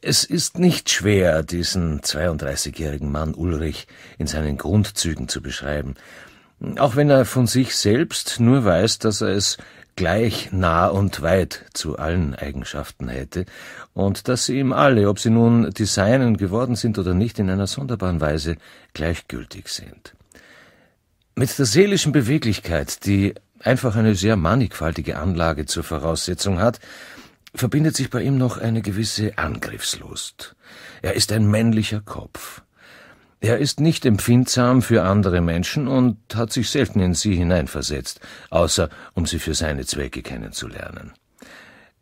Es ist nicht schwer, diesen 32-jährigen Mann Ulrich in seinen Grundzügen zu beschreiben, auch wenn er von sich selbst nur weiß, dass er es gleich nah und weit zu allen Eigenschaften hätte und dass sie ihm alle, ob sie nun Designen geworden sind oder nicht, in einer sonderbaren Weise gleichgültig sind. Mit der seelischen Beweglichkeit, die einfach eine sehr mannigfaltige Anlage zur Voraussetzung hat, verbindet sich bei ihm noch eine gewisse Angriffslust. Er ist ein männlicher Kopf. Er ist nicht empfindsam für andere Menschen und hat sich selten in sie hineinversetzt, außer um sie für seine Zwecke kennenzulernen.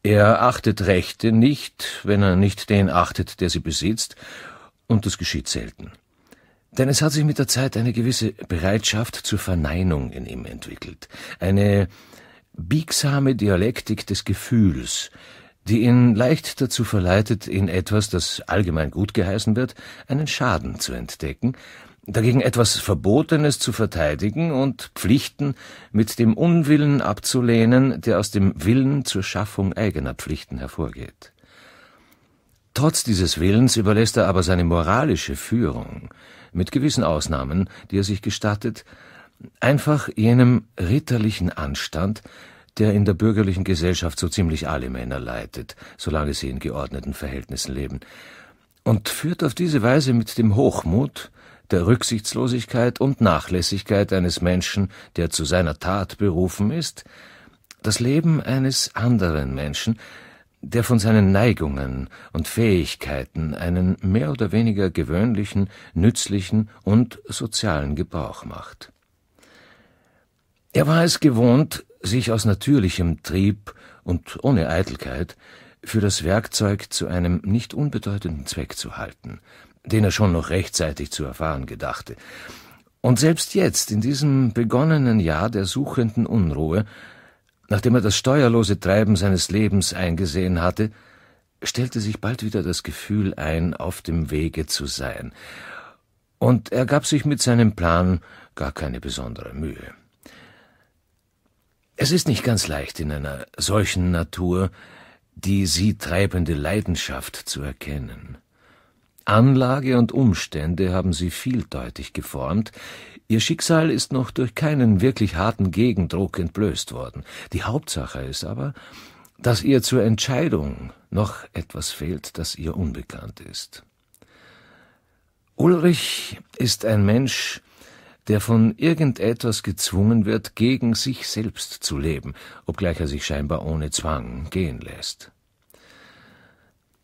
Er achtet Rechte nicht, wenn er nicht den achtet, der sie besitzt, und das geschieht selten. Denn es hat sich mit der Zeit eine gewisse Bereitschaft zur Verneinung in ihm entwickelt, eine biegsame Dialektik des Gefühls, die ihn leicht dazu verleitet, in etwas, das allgemein gut geheißen wird, einen Schaden zu entdecken, dagegen etwas Verbotenes zu verteidigen und Pflichten mit dem Unwillen abzulehnen, der aus dem Willen zur Schaffung eigener Pflichten hervorgeht. Trotz dieses Willens überlässt er aber seine moralische Führung, mit gewissen Ausnahmen, die er sich gestattet, einfach jenem ritterlichen Anstand, der in der bürgerlichen Gesellschaft so ziemlich alle Männer leitet, solange sie in geordneten Verhältnissen leben, und führt auf diese Weise mit dem Hochmut, der Rücksichtslosigkeit und Nachlässigkeit eines Menschen, der zu seiner Tat berufen ist, das Leben eines anderen Menschen, der von seinen Neigungen und Fähigkeiten einen mehr oder weniger gewöhnlichen, nützlichen und sozialen Gebrauch macht. Er war es gewohnt, sich aus natürlichem Trieb und ohne Eitelkeit für das Werkzeug zu einem nicht unbedeutenden Zweck zu halten, den er schon noch rechtzeitig zu erfahren gedachte. Und selbst jetzt, in diesem begonnenen Jahr der suchenden Unruhe, nachdem er das steuerlose Treiben seines Lebens eingesehen hatte, stellte sich bald wieder das Gefühl ein, auf dem Wege zu sein, und er gab sich mit seinem Plan gar keine besondere Mühe. Es ist nicht ganz leicht, in einer solchen Natur die sie treibende Leidenschaft zu erkennen. Anlage und Umstände haben sie vieldeutig geformt, ihr Schicksal ist noch durch keinen wirklich harten Gegendruck entblößt worden. Die Hauptsache ist aber, dass ihr zur Entscheidung noch etwas fehlt, das ihr unbekannt ist. Ulrich ist ein Mensch, der von irgendetwas gezwungen wird, gegen sich selbst zu leben, obgleich er sich scheinbar ohne Zwang gehen lässt.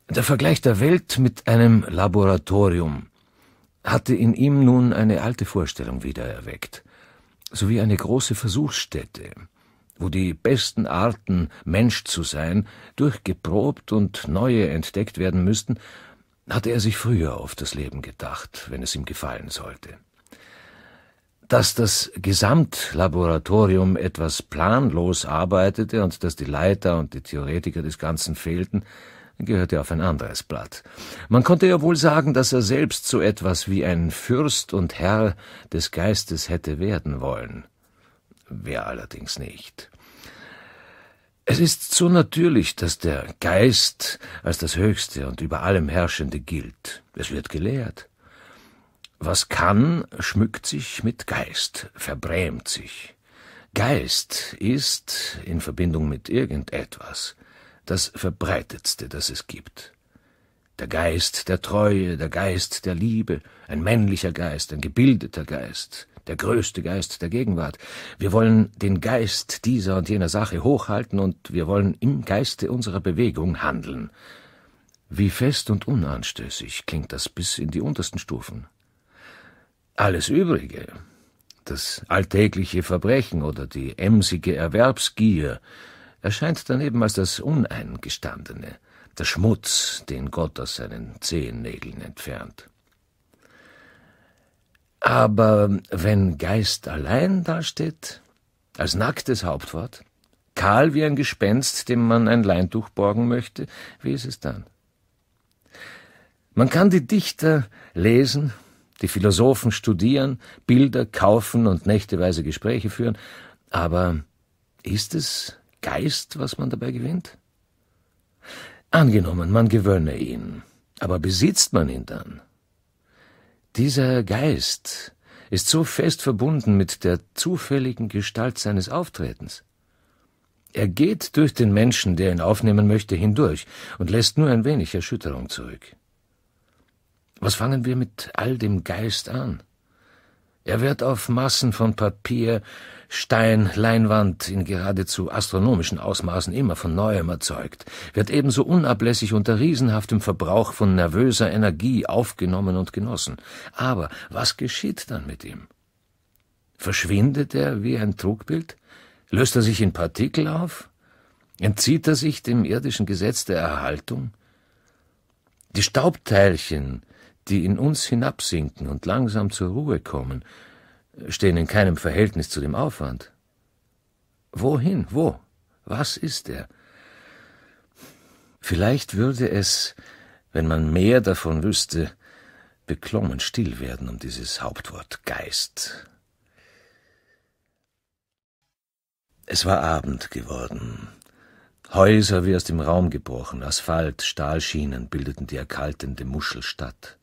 Der Vergleich der Welt mit einem Laboratorium hatte in ihm nun eine alte Vorstellung wiedererweckt, sowie eine große Versuchsstätte, wo die besten Arten, Mensch zu sein, durchgeprobt und neue entdeckt werden müssten, hatte er sich früher auf das Leben gedacht, wenn es ihm gefallen sollte dass das Gesamtlaboratorium etwas planlos arbeitete und dass die Leiter und die Theoretiker des Ganzen fehlten, gehörte auf ein anderes Blatt. Man konnte ja wohl sagen, dass er selbst so etwas wie ein Fürst und Herr des Geistes hätte werden wollen. Wer allerdings nicht. Es ist so natürlich, dass der Geist als das Höchste und über allem Herrschende gilt. Es wird gelehrt. Was kann, schmückt sich mit Geist, verbrämt sich. Geist ist, in Verbindung mit irgendetwas, das Verbreitetste, das es gibt. Der Geist der Treue, der Geist der Liebe, ein männlicher Geist, ein gebildeter Geist, der größte Geist der Gegenwart. Wir wollen den Geist dieser und jener Sache hochhalten und wir wollen im Geiste unserer Bewegung handeln. Wie fest und unanstößig klingt das bis in die untersten Stufen. Alles Übrige, das alltägliche Verbrechen oder die emsige Erwerbsgier, erscheint daneben als das Uneingestandene, der Schmutz, den Gott aus seinen Zehennägeln entfernt. Aber wenn Geist allein dasteht, als nacktes Hauptwort, kahl wie ein Gespenst, dem man ein Leintuch borgen möchte, wie ist es dann? Man kann die Dichter lesen die Philosophen studieren, Bilder kaufen und nächteweise Gespräche führen. Aber ist es Geist, was man dabei gewinnt? Angenommen, man gewönne ihn, aber besitzt man ihn dann? Dieser Geist ist so fest verbunden mit der zufälligen Gestalt seines Auftretens. Er geht durch den Menschen, der ihn aufnehmen möchte, hindurch und lässt nur ein wenig Erschütterung zurück. Was fangen wir mit all dem Geist an? Er wird auf Massen von Papier, Stein, Leinwand in geradezu astronomischen Ausmaßen immer von neuem erzeugt, wird ebenso unablässig unter riesenhaftem Verbrauch von nervöser Energie aufgenommen und genossen. Aber was geschieht dann mit ihm? Verschwindet er wie ein Trugbild? Löst er sich in Partikel auf? Entzieht er sich dem irdischen Gesetz der Erhaltung? Die Staubteilchen, die in uns hinabsinken und langsam zur Ruhe kommen, stehen in keinem Verhältnis zu dem Aufwand. Wohin? Wo? Was ist er? Vielleicht würde es, wenn man mehr davon wüsste, beklommen still werden um dieses Hauptwort Geist. Es war Abend geworden. Häuser wie aus dem Raum gebrochen, Asphalt, Stahlschienen bildeten die erkaltende Muschelstadt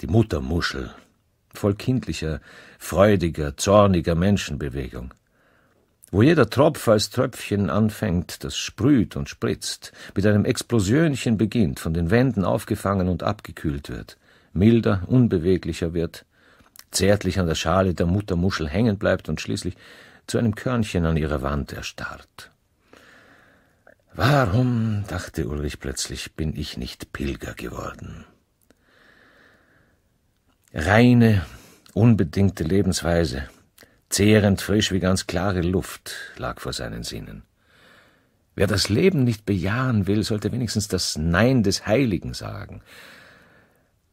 die Muttermuschel, voll kindlicher, freudiger, zorniger Menschenbewegung. Wo jeder Tropf als Tröpfchen anfängt, das sprüht und spritzt, mit einem Explosionchen beginnt, von den Wänden aufgefangen und abgekühlt wird, milder, unbeweglicher wird, zärtlich an der Schale der Muttermuschel hängen bleibt und schließlich zu einem Körnchen an ihrer Wand erstarrt. Warum, dachte Ulrich plötzlich, bin ich nicht Pilger geworden? Reine, unbedingte Lebensweise, zehrend frisch wie ganz klare Luft, lag vor seinen Sinnen. Wer das Leben nicht bejahen will, sollte wenigstens das Nein des Heiligen sagen.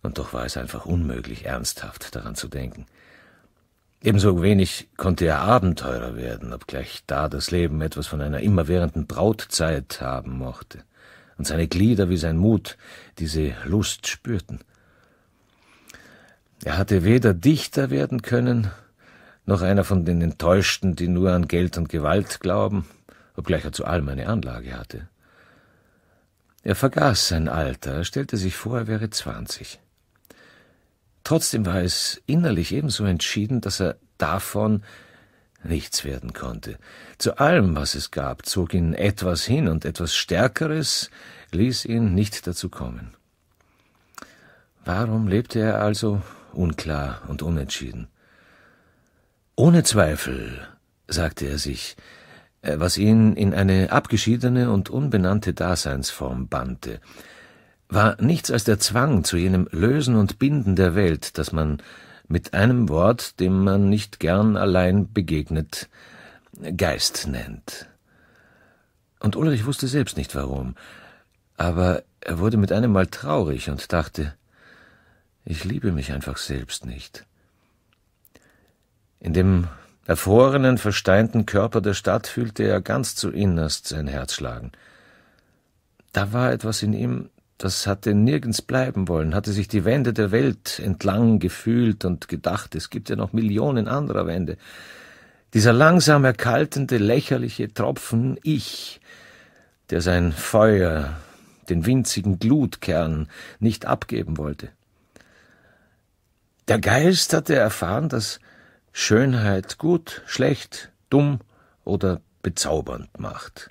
Und doch war es einfach unmöglich, ernsthaft daran zu denken. Ebenso wenig konnte er Abenteurer werden, obgleich da das Leben etwas von einer immerwährenden Brautzeit haben mochte und seine Glieder wie sein Mut diese Lust spürten. Er hatte weder Dichter werden können, noch einer von den Enttäuschten, die nur an Geld und Gewalt glauben, obgleich er zu allem eine Anlage hatte. Er vergaß sein Alter, er stellte sich vor, er wäre zwanzig. Trotzdem war es innerlich ebenso entschieden, dass er davon nichts werden konnte. Zu allem, was es gab, zog ihn etwas hin, und etwas Stärkeres ließ ihn nicht dazu kommen. Warum lebte er also unklar und unentschieden. Ohne Zweifel, sagte er sich, äh, was ihn in eine abgeschiedene und unbenannte Daseinsform bannte, war nichts als der Zwang zu jenem Lösen und Binden der Welt, das man mit einem Wort, dem man nicht gern allein begegnet, Geist nennt. Und Ulrich wusste selbst nicht warum, aber er wurde mit einem Mal traurig und dachte, ich liebe mich einfach selbst nicht. In dem erfrorenen, versteinten Körper der Stadt fühlte er ganz zu innerst sein Herz schlagen. Da war etwas in ihm, das hatte nirgends bleiben wollen, hatte sich die Wände der Welt entlang gefühlt und gedacht, es gibt ja noch Millionen anderer Wände. Dieser langsam erkaltende, lächerliche Tropfen Ich, der sein Feuer, den winzigen Glutkern, nicht abgeben wollte. Der Geist hatte erfahren, dass Schönheit gut, schlecht, dumm oder bezaubernd macht.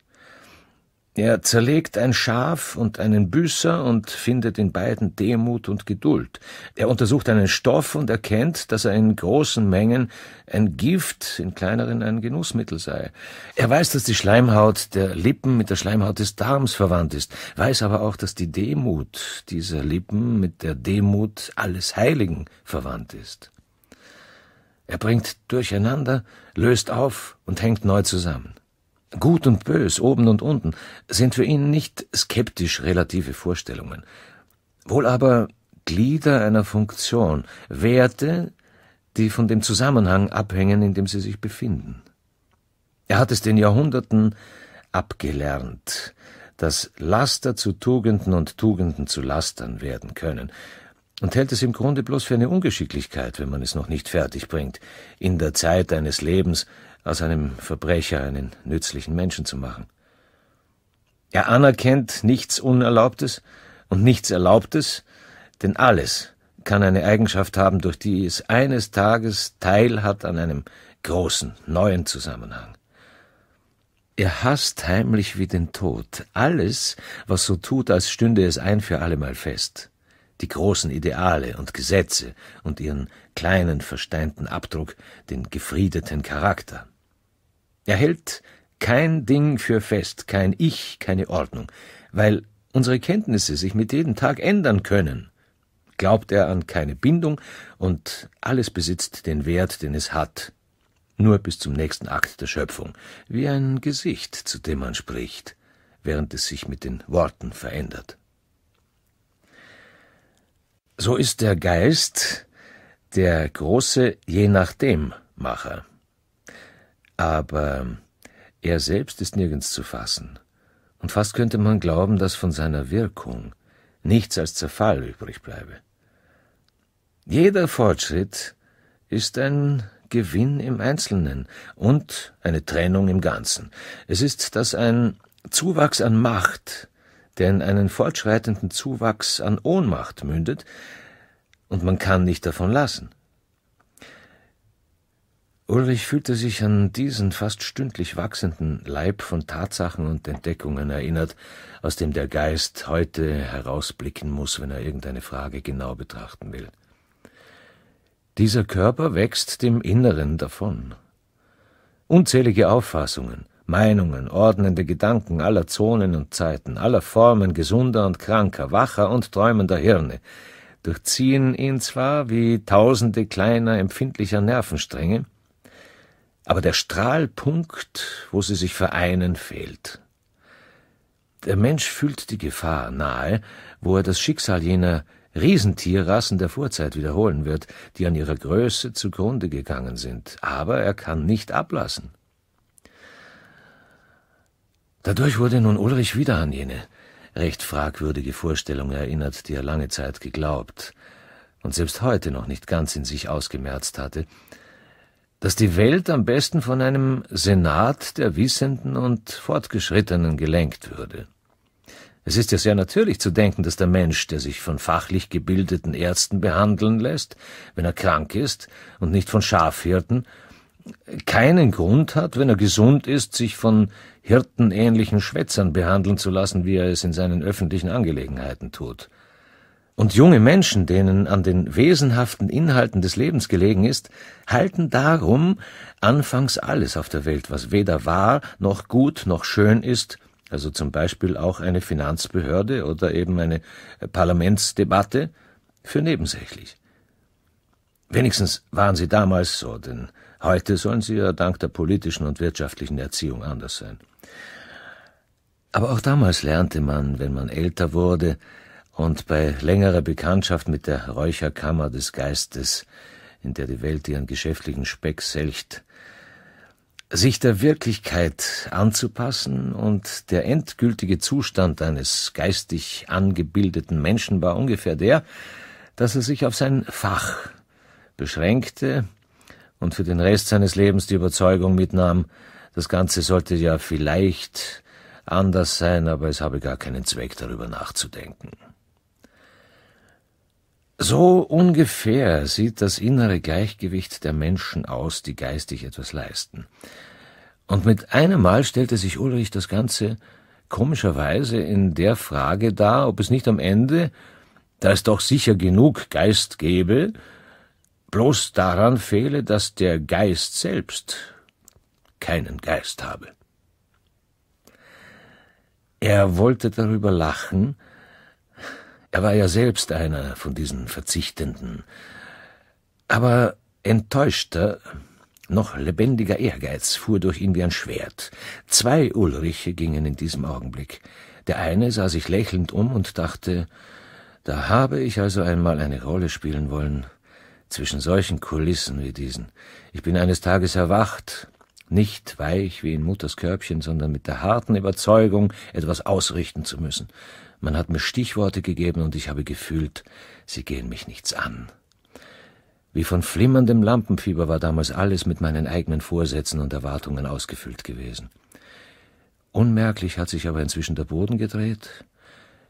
Er zerlegt ein Schaf und einen Büßer und findet in beiden Demut und Geduld. Er untersucht einen Stoff und erkennt, dass er in großen Mengen ein Gift, in kleineren ein Genussmittel sei. Er weiß, dass die Schleimhaut der Lippen mit der Schleimhaut des Darms verwandt ist, weiß aber auch, dass die Demut dieser Lippen mit der Demut alles Heiligen verwandt ist. Er bringt durcheinander, löst auf und hängt neu zusammen. Gut und Bös, oben und unten, sind für ihn nicht skeptisch relative Vorstellungen, wohl aber Glieder einer Funktion, Werte, die von dem Zusammenhang abhängen, in dem sie sich befinden. Er hat es den Jahrhunderten abgelernt, dass Laster zu Tugenden und Tugenden zu Lastern werden können, und hält es im Grunde bloß für eine Ungeschicklichkeit, wenn man es noch nicht fertig bringt, in der Zeit eines Lebens, aus einem Verbrecher einen nützlichen Menschen zu machen. Er anerkennt nichts Unerlaubtes und nichts Erlaubtes, denn alles kann eine Eigenschaft haben, durch die es eines Tages Teil hat an einem großen, neuen Zusammenhang. Er hasst heimlich wie den Tod alles, was so tut, als stünde es ein für allemal fest. Die großen Ideale und Gesetze und ihren kleinen versteinten Abdruck, den gefriedeten Charakter. Er hält kein Ding für fest, kein Ich, keine Ordnung, weil unsere Kenntnisse sich mit jedem Tag ändern können. Glaubt er an keine Bindung und alles besitzt den Wert, den es hat. Nur bis zum nächsten Akt der Schöpfung, wie ein Gesicht, zu dem man spricht, während es sich mit den Worten verändert. So ist der Geist der große Je nachdem Macher. Aber er selbst ist nirgends zu fassen, und fast könnte man glauben, dass von seiner Wirkung nichts als Zerfall übrig bleibe. Jeder Fortschritt ist ein Gewinn im Einzelnen und eine Trennung im Ganzen. Es ist das ein Zuwachs an Macht, der in einen fortschreitenden Zuwachs an Ohnmacht mündet, und man kann nicht davon lassen. Ulrich fühlte sich an diesen fast stündlich wachsenden Leib von Tatsachen und Entdeckungen erinnert, aus dem der Geist heute herausblicken muss, wenn er irgendeine Frage genau betrachten will. Dieser Körper wächst dem Inneren davon. Unzählige Auffassungen, Meinungen, ordnende Gedanken aller Zonen und Zeiten, aller Formen gesunder und kranker, wacher und träumender Hirne, durchziehen ihn zwar wie tausende kleiner empfindlicher Nervenstränge, aber der Strahlpunkt, wo sie sich vereinen, fehlt. Der Mensch fühlt die Gefahr nahe, wo er das Schicksal jener Riesentierrassen der Vorzeit wiederholen wird, die an ihrer Größe zugrunde gegangen sind, aber er kann nicht ablassen. Dadurch wurde nun Ulrich wieder an jene recht fragwürdige Vorstellung erinnert, die er lange Zeit geglaubt und selbst heute noch nicht ganz in sich ausgemerzt hatte, dass die Welt am besten von einem Senat der Wissenden und Fortgeschrittenen gelenkt würde. Es ist ja sehr natürlich zu denken, dass der Mensch, der sich von fachlich gebildeten Ärzten behandeln lässt, wenn er krank ist und nicht von Schafhirten, keinen Grund hat, wenn er gesund ist, sich von hirtenähnlichen Schwätzern behandeln zu lassen, wie er es in seinen öffentlichen Angelegenheiten tut. Und junge Menschen, denen an den wesenhaften Inhalten des Lebens gelegen ist, halten darum anfangs alles auf der Welt, was weder wahr noch gut noch schön ist, also zum Beispiel auch eine Finanzbehörde oder eben eine Parlamentsdebatte, für nebensächlich. Wenigstens waren sie damals so, denn heute sollen sie ja dank der politischen und wirtschaftlichen Erziehung anders sein. Aber auch damals lernte man, wenn man älter wurde, und bei längerer Bekanntschaft mit der Räucherkammer des Geistes, in der die Welt ihren geschäftlichen Speck selcht, sich der Wirklichkeit anzupassen und der endgültige Zustand eines geistig angebildeten Menschen war ungefähr der, dass er sich auf sein Fach beschränkte und für den Rest seines Lebens die Überzeugung mitnahm, das Ganze sollte ja vielleicht anders sein, aber es habe gar keinen Zweck darüber nachzudenken. So ungefähr sieht das innere Gleichgewicht der Menschen aus, die geistig etwas leisten. Und mit einem Mal stellte sich Ulrich das Ganze komischerweise in der Frage dar, ob es nicht am Ende, da es doch sicher genug Geist gäbe, bloß daran fehle, dass der Geist selbst keinen Geist habe. Er wollte darüber lachen, er war ja selbst einer von diesen Verzichtenden. Aber enttäuschter, noch lebendiger Ehrgeiz fuhr durch ihn wie ein Schwert. Zwei Ulriche gingen in diesem Augenblick. Der eine sah sich lächelnd um und dachte, da habe ich also einmal eine Rolle spielen wollen, zwischen solchen Kulissen wie diesen. Ich bin eines Tages erwacht, nicht weich wie in Mutters Körbchen, sondern mit der harten Überzeugung, etwas ausrichten zu müssen. Man hat mir Stichworte gegeben und ich habe gefühlt, sie gehen mich nichts an. Wie von flimmerndem Lampenfieber war damals alles mit meinen eigenen Vorsätzen und Erwartungen ausgefüllt gewesen. Unmerklich hat sich aber inzwischen der Boden gedreht.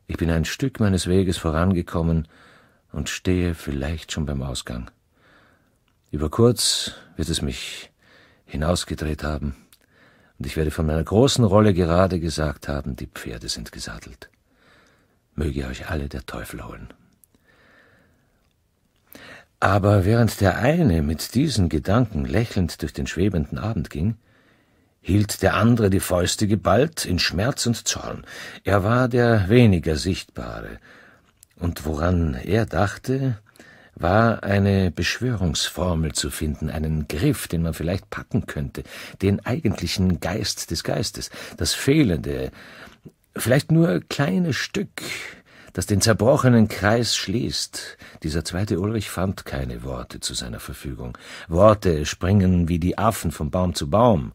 Ich bin ein Stück meines Weges vorangekommen und stehe vielleicht schon beim Ausgang. Über kurz wird es mich hinausgedreht haben, und ich werde von meiner großen Rolle gerade gesagt haben, die Pferde sind gesattelt. Möge euch alle der Teufel holen. Aber während der eine mit diesen Gedanken lächelnd durch den schwebenden Abend ging, hielt der andere die Fäuste geballt in Schmerz und Zorn. Er war der weniger Sichtbare, und woran er dachte, war eine Beschwörungsformel zu finden, einen Griff, den man vielleicht packen könnte, den eigentlichen Geist des Geistes, das fehlende, vielleicht nur kleine Stück, das den zerbrochenen Kreis schließt. Dieser zweite Ulrich fand keine Worte zu seiner Verfügung. Worte springen wie die Affen von Baum zu Baum.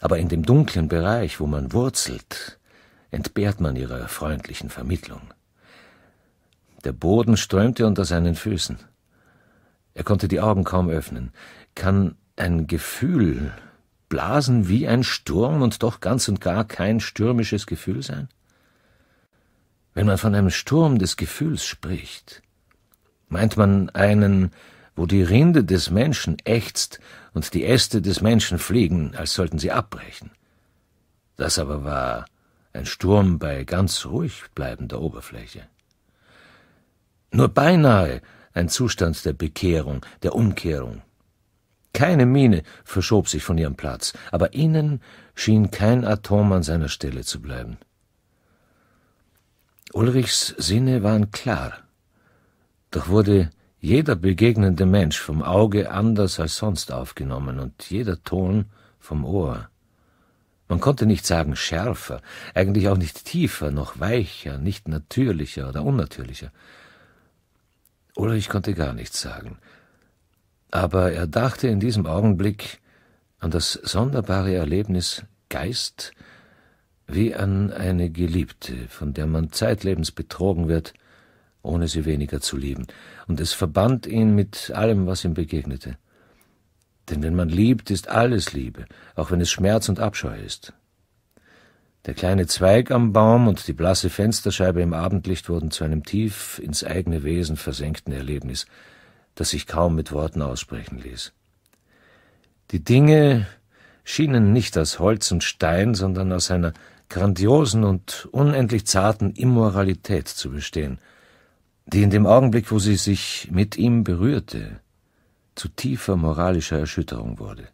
Aber in dem dunklen Bereich, wo man wurzelt, entbehrt man ihrer freundlichen Vermittlung. Der Boden strömte unter seinen Füßen. Er konnte die Augen kaum öffnen. Kann ein Gefühl blasen wie ein Sturm und doch ganz und gar kein stürmisches Gefühl sein? Wenn man von einem Sturm des Gefühls spricht, meint man einen, wo die Rinde des Menschen ächzt und die Äste des Menschen fliegen, als sollten sie abbrechen. Das aber war ein Sturm bei ganz ruhig bleibender Oberfläche. Nur beinahe ein Zustand der Bekehrung, der Umkehrung. Keine Miene verschob sich von ihrem Platz, aber ihnen schien kein Atom an seiner Stelle zu bleiben. Ulrichs Sinne waren klar, doch wurde jeder begegnende Mensch vom Auge anders als sonst aufgenommen und jeder Ton vom Ohr. Man konnte nicht sagen schärfer, eigentlich auch nicht tiefer, noch weicher, nicht natürlicher oder unnatürlicher. Ulrich konnte gar nichts sagen. Aber er dachte in diesem Augenblick an das sonderbare Erlebnis Geist wie an eine Geliebte, von der man zeitlebens betrogen wird, ohne sie weniger zu lieben. Und es verband ihn mit allem, was ihm begegnete. Denn wenn man liebt, ist alles Liebe, auch wenn es Schmerz und Abscheu ist. Der kleine Zweig am Baum und die blasse Fensterscheibe im Abendlicht wurden zu einem tief ins eigene Wesen versenkten Erlebnis, das sich kaum mit Worten aussprechen ließ. Die Dinge schienen nicht aus Holz und Stein, sondern aus einer grandiosen und unendlich zarten Immoralität zu bestehen, die in dem Augenblick, wo sie sich mit ihm berührte, zu tiefer moralischer Erschütterung wurde.